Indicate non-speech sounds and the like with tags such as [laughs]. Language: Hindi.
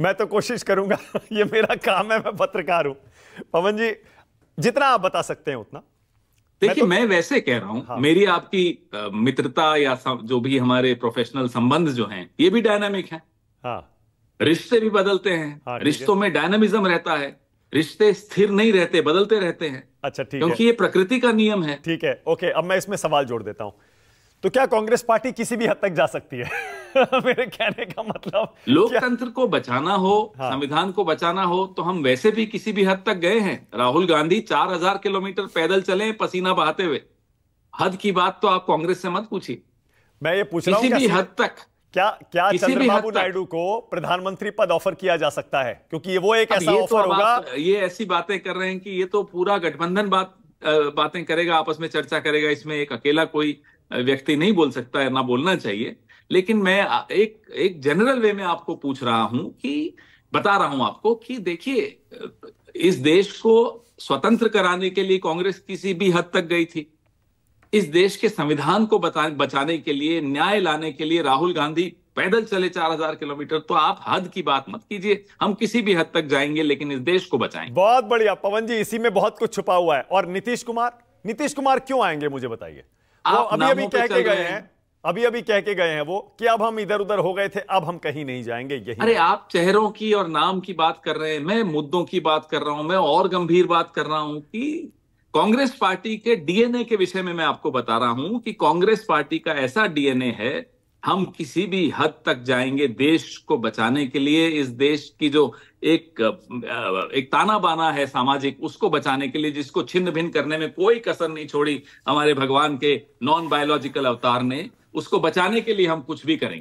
मैं तो कोशिश करूंगा [laughs] ये मेरा काम है मैं पत्रकार हूं पवन जी जितना आप बता सकते हैं उतना देखिए मैं, तो... मैं वैसे कह रहा हूं हाँ। मेरी आपकी मित्रता या जो भी हमारे प्रोफेशनल संबंध जो हैं ये भी डायनामिक है हाँ। रिश्ते भी बदलते हैं हाँ, रिश्तों में डायनामिज्म रहता है रिश्ते स्थिर नहीं रहते बदलते रहते हैं अच्छा ठीक क्योंकि ये प्रकृति का नियम है ठीक है ओके अब मैं इसमें सवाल जोड़ देता हूं तो क्या कांग्रेस पार्टी किसी भी हद तक जा सकती है [laughs] मेरे कहने का मतलब लोकतंत्र को बचाना हो हाँ। संविधान को बचाना हो तो हम वैसे भी किसी भी हद तक गए हैं राहुल गांधी चार हजार किलोमीटर पैदल चले पसीना बहाते हुए हद की बात तो आप कांग्रेस से मत पूछिए मैं ये पूछ रहा हूँ किसी भी हद तक क्या क्या चंद्रबाबू नायडू को प्रधानमंत्री पद ऑफर किया जा सकता है क्योंकि ये वो एक ऐसा तो ऑफर तो होगा ये ऐसी बातें कर रहे हैं कि ये तो पूरा गठबंधन बात बातें करेगा आपस में चर्चा करेगा इसमें एक अकेला कोई व्यक्ति नहीं बोल सकता है ना बोलना चाहिए लेकिन मैं एक एक जनरल वे में आपको पूछ रहा हूं कि बता रहा हूं आपको कि देखिए इस देश को स्वतंत्र कराने के लिए कांग्रेस किसी भी हद तक गई थी इस देश के संविधान को बता, बचाने के लिए न्याय लाने के लिए राहुल गांधी पैदल चले चार हजार किलोमीटर तो आप हद की बात मत कीजिए हम किसी भी हद तक जाएंगे लेकिन इस देश को बचाएंगे बहुत बढ़िया पवन जी इसी में बहुत कुछ छुपा हुआ है और नीतीश कुमार नीतीश कुमार क्यों आएंगे मुझे बताइए अभी अभी कह के गए हैं अभी अभी कह के गए हैं वो कि अब हम इधर उधर हो गए थे अब हम कहीं नहीं जाएंगे यही अरे आप चेहरों की और नाम की बात कर रहे हैं मैं मुद्दों की बात कर रहा हूं मैं और गंभीर बात कर रहा हूं कि कांग्रेस पार्टी के डीएनए के विषय में मैं आपको बता रहा हूं कि कांग्रेस पार्टी का ऐसा डीएनए है हम किसी भी हद तक जाएंगे देश को बचाने के लिए इस देश की जो एक एक ताना बाना है सामाजिक उसको बचाने के लिए जिसको छिन्न भिन्न करने में कोई कसर नहीं छोड़ी हमारे भगवान के नॉन बायोलॉजिकल अवतार ने उसको बचाने के लिए हम कुछ भी करेंगे